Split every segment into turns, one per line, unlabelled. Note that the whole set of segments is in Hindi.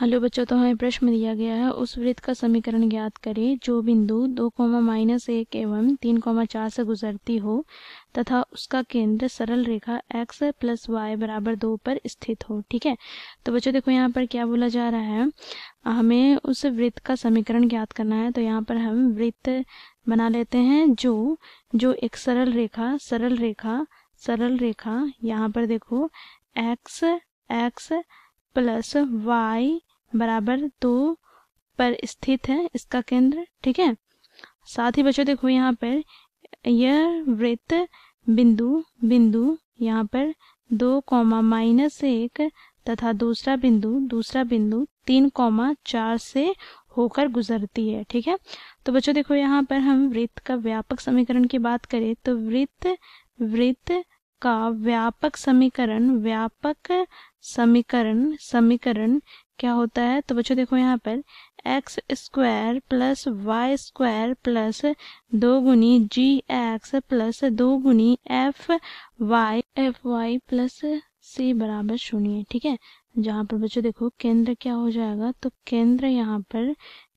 हेलो बच्चों तो हमें प्रश्न दिया गया है उस वृत्त का समीकरण ज्ञात करें जो बिंदु दो कोमा माइनस एक एवं तीन कोमा चार से गुजरती हो तथा उसका केंद्र सरल रेखा एक्स प्लस वाई बराबर दो पर स्थित हो ठीक है तो बच्चों देखो यहाँ पर क्या बोला जा रहा है हमें उस वृत्त का समीकरण ज्ञात करना है तो यहाँ पर हम वृत्त बना लेते हैं जो जो एक सरल रेखा सरल रेखा सरल रेखा यहाँ पर देखो एक्स एक्स प्लस वाई बराबर दो पर स्थित है इसका केंद्र ठीक है साथ ही बच्चों देखो यहाँ पर यह वृत्त बिंदु बिंदु यहाँ पर दो कॉमा माइनस एक तथा दूसरा बिंदु दूसरा बिंदु तीन कॉमा चार से होकर गुजरती है ठीक है तो बच्चों देखो यहाँ पर हम वृत्त का व्यापक समीकरण की बात करें तो वृत्त वृत्त का व्यापक समीकरण व्यापक समीकरण समीकरण क्या होता है तो बच्चों देखो यहाँ पर x square plus y square plus दो गुनी जी एक्स प्लस दो गुनी f y f y plus c बराबर शून्य ठीक है जहाँ पर बच्चों देखो केंद्र क्या हो जाएगा तो केंद्र यहाँ पर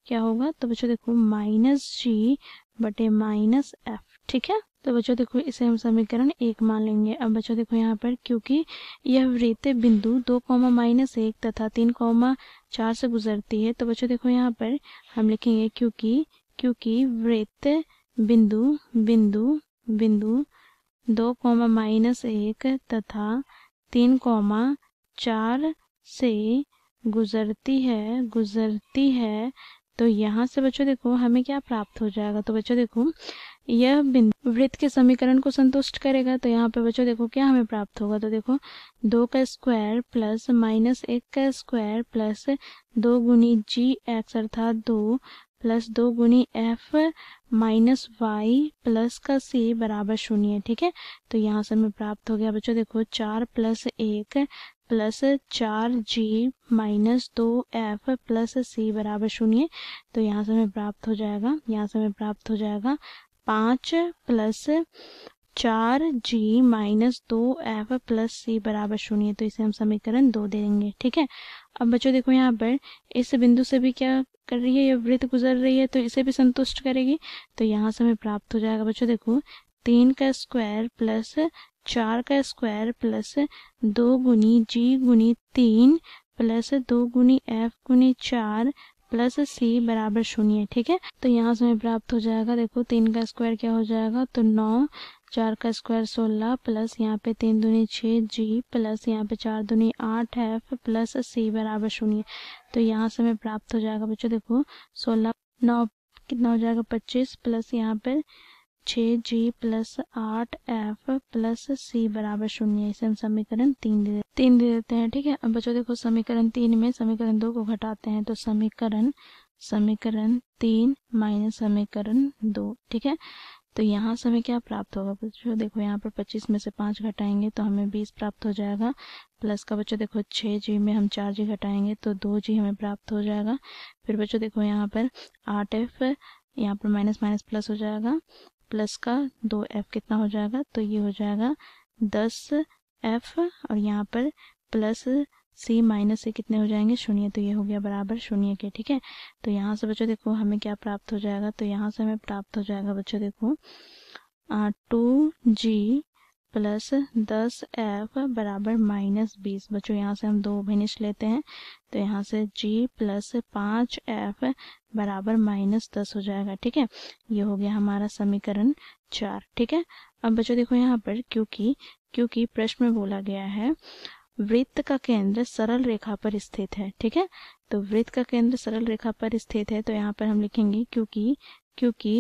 क्या होगा तो बच्चों देखो माइनस जी बटे माइनस एफ ठीक है तो बच्चों देखो इसे हम समीकरण एक मान लेंगे अब बच्चों देखो यहाँ पर क्योंकि यह वृत्त बिंदु दो कौमा माइनस एक तथा तीन कौमा चार से गुजरती है तो बच्चों देखो यहाँ पर हम लिखेंगे क्योंकि क्योंकि वृत्त बिंदु बिंदु बिंदु दो कौमा माइनस एक तथा तीन कौमा चार से गुजरती है गुजरती है तो यहाँ से बच्चों देखो हमें क्या प्राप्त हो जाएगा तो बच्चों देखो यह बिंदु वृत्त के समीकरण को संतुष्ट करेगा तो यहाँ पे बच्चों देखो क्या हमें प्राप्त होगा तो देखो दो का स्क्वायर प्लस माइनस एक का स्क्वायर प्लस दो गुनी जी एक्स अर्थात दो प्लस दो गुनी एफ माइनस वाई प्लस का सी बराबर शून्य ठीक है तो यहाँ से हमें प्राप्त हो गया बच्चों देखो चार प्लस एक प्लस चार जी माइनस दो एफ प्लस सी बराबर शून्य तो यहाँ से हमें प्राप्त हो जाएगा यहाँ से हमें प्राप्त हो जाएगा पाँच प्लस चार जी माइनस दो एफ प्लस सी बराबर शून्य तो इसे हम समीकरण दो देंगे ठीक है अब बच्चों देखो यहाँ पर इस बिंदु से भी क्या कर रही है ये वृत्त गुजर रही है तो इसे भी संतुष्ट करेगी तो यहाँ से हमें प्राप्त हो जाएगा बच्चों देखो तीन का स्क्वायर प्लस चार का स्क्वायर प्लस दो गुनी जी गुनी तीन प्लस दो गुनी एफ गुनी चार प्लस सी बराबर शून्य ठीक है तो यहाँ से हमें प्राप्त हो जाएगा देखो तीन का स्क्वायर क्या हो जाएगा तो नौ चार का स्क्वायर सोलह प्लस यहाँ पे तीन दुनी छः जी प्लस यहाँ पे चार दुनी आठ एफ प्लस सी बराबर शून्य तो यहाँ से हमें प्राप्त हो जाएगा बच्चों देखो सोलह नौ कितना हो जाएगा पच्चीस प्लस यहाँ पे छः जी प्लस आठ एफ प्लस सी बराबर शून्य इसे हम समीकरण तीन दे तीन दे देते हैं ठीक है अब बच्चों देखो समीकरण तीन में समीकरण दो को घटाते हैं तो समीकरण समीकरण तीन माइनस समीकरण दो ठीक है तो यहाँ से हमें क्या प्राप्त होगा बच्चों देखो यहाँ पर 25 में से 5 घटाएंगे तो हमें 20 प्राप्त हो जाएगा प्लस का बच्चों देखो 6 जी में हम चार जी घटाएंगे तो दो जी हमें प्राप्त हो जाएगा फिर बच्चों देखो यहाँ पर आठ एफ यहाँ पर माइनस माइनस प्लस हो जाएगा प्लस का दो एफ कितना हो जाएगा तो ये हो जाएगा दस एफ और यहाँ पर प्लस सी माइनस से कितने हो जाएंगे शून्य तो ये हो गया बराबर शून्य के ठीक है तो यहाँ से बच्चों देखो हमें क्या प्राप्त हो जाएगा तो यहाँ से हमें प्राप्त हो जाएगा बच्चों देखो टू जी प्लस दस एफ बराबर माइनस बीस बच्चों यहाँ से हम दो भिनिश लेते हैं तो यहाँ से जी प्लस पाँच एफ बराबर माइनस दस हो जाएगा ठीक है ये हो गया हमारा समीकरण चार ठीक है अब बच्चों देखो यहाँ पर क्योंकि क्योंकि प्रश्न में बोला गया है वृत्त का केंद्र सरल रेखा पर स्थित है ठीक है तो वृत्त का केंद्र सरल रेखा पर स्थित है तो यहाँ पर हम लिखेंगे क्योंकि क्योंकि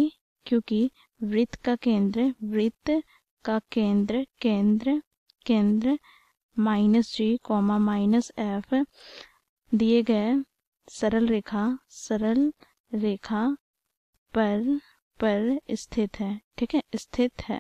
क्योंकि वृत्त का केंद्र वृत्त का केंद्र केंद्र केंद्र minus g comma minus f दिए गए सरल रेखा सरल रेखा पर पर स्थित है ठीक है स्थित है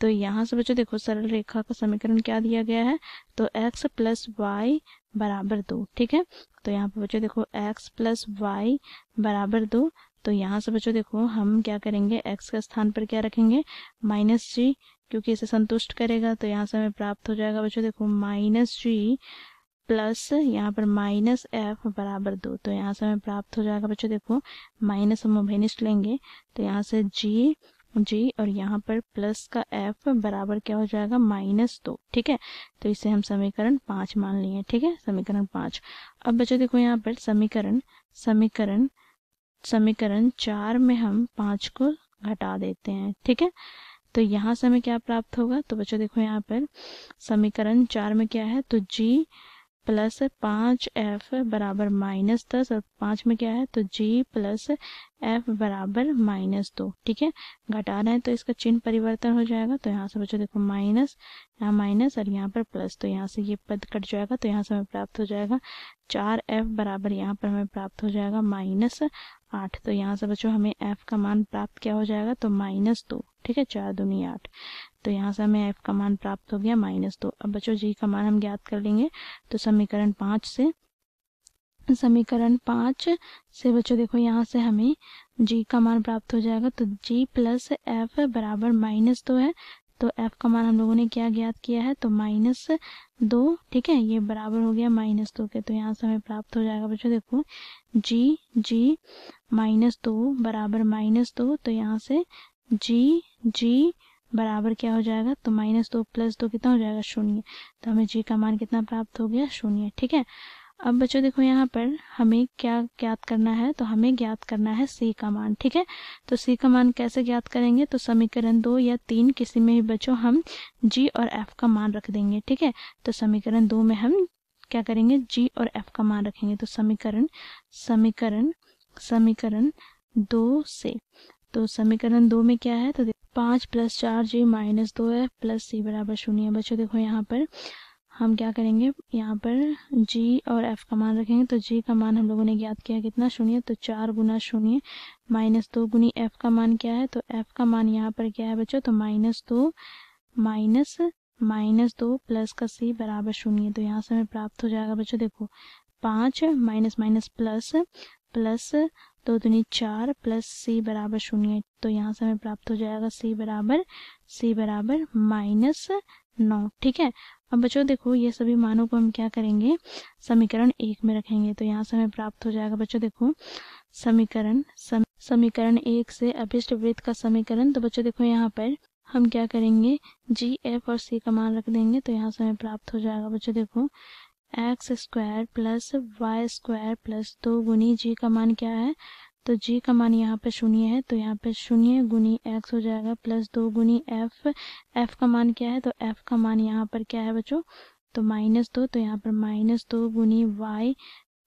तो यहाँ से बच्चों देखो सरल रेखा का समीकरण क्या दिया गया है तो x प्लस वाई बराबर दो ठीक है तो यहाँ पर बच्चों देखो x प्लस वाई बराबर दो तो यहाँ से बच्चों देखो हम क्या करेंगे एक्स के स्थान पर क्या रखेंगे माइनस जी क्योंकि इसे संतुष्ट करेगा तो यहाँ से हमें प्राप्त हो जाएगा बच्चों देखो माइनस जी प्लस यहाँ पर माइनस एफ बराबर दो तो यहाँ से हमें प्राप्त हो जाएगा बच्चों देखो माइनस हम अभिनिष्ट लेंगे तो यहाँ से जी जी और यहाँ पर प्लस का एफ बराबर क्या हो जाएगा माइनस दो ठीक है तो इसे हम समीकरण पाँच मान लिए ठीक है समीकरण पाँच अब बच्चों देखो यहाँ पर समीकरण समीकरण समीकरण चार में हम पांच को घटा देते हैं ठीक है तो यहाँ से हमें क्या प्राप्त होगा तो बच्चों देखो यहाँ पर समीकरण चार में क्या है तो जी प्लस पाँच एफ बराबर माइनस दस और पाँच में क्या है तो जी प्लस एफ बराबर माइनस दो ठीक है घटा रहे हैं तो इसका चिन्ह परिवर्तन हो जाएगा तो यहाँ से बच्चों देखो माइनस यहाँ माइनस और यहाँ पर प्लस तो यहाँ से ये पद कट जाएगा तो यहाँ से हमें प्राप्त हो जाएगा चार एफ बराबर यहाँ पर हमें प्राप्त हो जाएगा माइनस आठ तो यहाँ से बच्चों हमें एफ का मान प्राप्त क्या हो जाएगा तो माइनस दो ठीक है चार दूनी आठ तो यहाँ से हमें एफ का मान प्राप्त हो गया माइनस दो अब बच्चों जी का मान हम ज्ञात कर लेंगे तो समीकरण पाँच से समीकरण पाँच से बच्चों देखो यहाँ से हमें जी का मान प्राप्त हो जाएगा तो जी प्लस एफ बराबर माइनस दो है तो एफ का मान हम लोगों ने क्या ज्ञात किया है तो माइनस दो ठीक है ये बराबर हो गया माइनस दो के तो यहाँ से हमें प्राप्त हो जाएगा बच्चों देखो जी जी माइनस दो बराबर माइनस दो तो यहाँ से जी जी बराबर क्या हो जाएगा तो माइनस दो प्लस दो कितना हो जाएगा शून्य तो हमें जी का मान कितना प्राप्त हो गया शून्य ठीक है अब बच्चों देखो यहाँ पर हमें क्या ज्ञात करना है तो हमें ज्ञात करना है सी का मान ठीक है तो सी का मान कैसे ज्ञात करेंगे तो समीकरण दो या तीन किसी में भी बच्चों हम जी और एफ का मान रख देंगे ठीक है तो समीकरण दो में हम क्या करेंगे जी और एफ का मान रखेंगे तो समीकरण समीकरण समीकरण दो से तो समीकरण दो में क्या है तो पाँच प्लस चार जी माइनस दो एफ प्लस सी बराबर शून्य बच्चों देखो यहाँ पर हम क्या करेंगे यहाँ पर जी और एफ का मान रखेंगे तो जी का मान हम लोगों ने ज्ञात किया कितना शून्य तो चार गुना शून्य माइनस दो गुनी एफ का मान क्या है तो एफ का मान यहाँ पर क्या है बच्चों तो माइनस दो माइनस माइनस दो प्लस का सी बराबर शून्य तो यहाँ से हमें प्राप्त हो जाएगा बच्चों देखो पाँच माइनस माइनस प्लस प्लस दो दुनी चार प्लस सी बराबर शून्य तो यहाँ से हमें प्राप्त हो जाएगा सी बराबर सी बराबर माइनस नौ ठीक है अब बच्चों देखो ये सभी मानों को हम क्या करेंगे समीकरण एक में रखेंगे तो यहाँ से हमें प्राप्त हो जाएगा बच्चों देखो समीकरण सम, समीकरण एक से अभिष्ट वृत्त का समीकरण तो बच्चों देखो यहाँ पर हम क्या करेंगे जी एफ और सी का मान रख देंगे तो यहाँ से हमें प्राप्त हो जाएगा बच्चों देखो x square plus y square plus दो गुनी जी का मान क्या है तो जी का मान यहाँ पे शून्य है तो यहाँ पे शून्य गुनी एक्स हो जाएगा प्लस दो गुनी एफ एफ का मान क्या है तो एफ का मान यहाँ पर क्या है बच्चों तो माइनस दो तो यहाँ पर माइनस दो गुनी वाई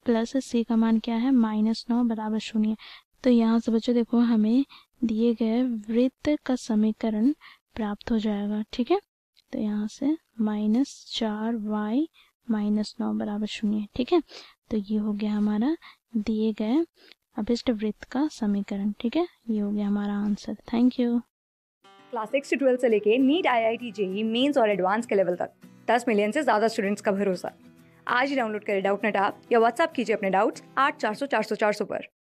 प्लस सी का मान क्या है माइनस नौ बराबर शून्य तो यहाँ से बच्चों देखो हमें दिए गए वृत्त का समीकरण प्राप्त हो जाएगा ठीक है तो यहाँ से माइनस चार वाई माइनस नौ बराबर शून्य ठीक है तो ये हो गया हमारा दिए गए अभिष्ट वृत्त का समीकरण ठीक है ये हो गया हमारा answer thank you class six से ट्वेल्थ से लेके NEET I I T JEE mains और एडवांस के लेवल तक दस मिलियन से ज़्यादा स्टूडेंट्स का भरोसा आज ही डाउनलोड करें डाउट नेट आप या व्हाट्सअप कीजिए अपने डाउट्स आठ चार सौ चार सौ चार सौ पर